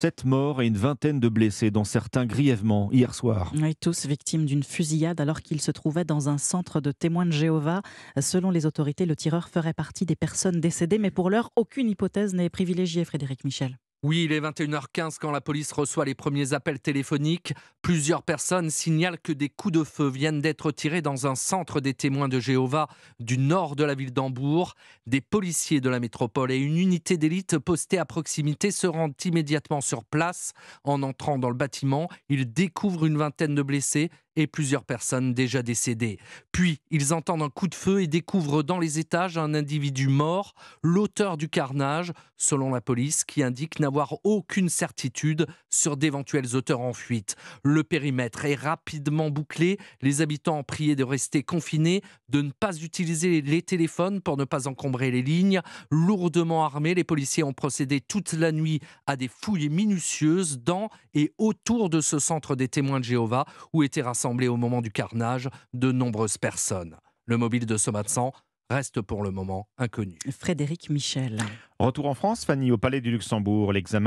Sept morts et une vingtaine de blessés, dont certains grièvement, hier soir. Oui, tous victimes d'une fusillade alors qu'ils se trouvaient dans un centre de témoins de Jéhovah. Selon les autorités, le tireur ferait partie des personnes décédées, mais pour l'heure, aucune hypothèse n'est privilégiée, Frédéric Michel. Oui, il est 21h15 quand la police reçoit les premiers appels téléphoniques. Plusieurs personnes signalent que des coups de feu viennent d'être tirés dans un centre des témoins de Jéhovah du nord de la ville d'Hambourg. Des policiers de la métropole et une unité d'élite postée à proximité se rendent immédiatement sur place. En entrant dans le bâtiment, ils découvrent une vingtaine de blessés et plusieurs personnes déjà décédées. Puis, ils entendent un coup de feu et découvrent dans les étages un individu mort, l'auteur du carnage, selon la police, qui indique n'avoir aucune certitude sur d'éventuels auteurs en fuite. Le périmètre est rapidement bouclé, les habitants ont prié de rester confinés, de ne pas utiliser les téléphones pour ne pas encombrer les lignes. Lourdement armés, les policiers ont procédé toute la nuit à des fouilles minutieuses dans et autour de ce centre des témoins de Jéhovah où étaient rassemblés au moment du carnage de nombreuses personnes. Le mobile de ce reste pour le moment inconnu. Frédéric Michel. Retour en France, Fanny, au Palais du Luxembourg. L'examen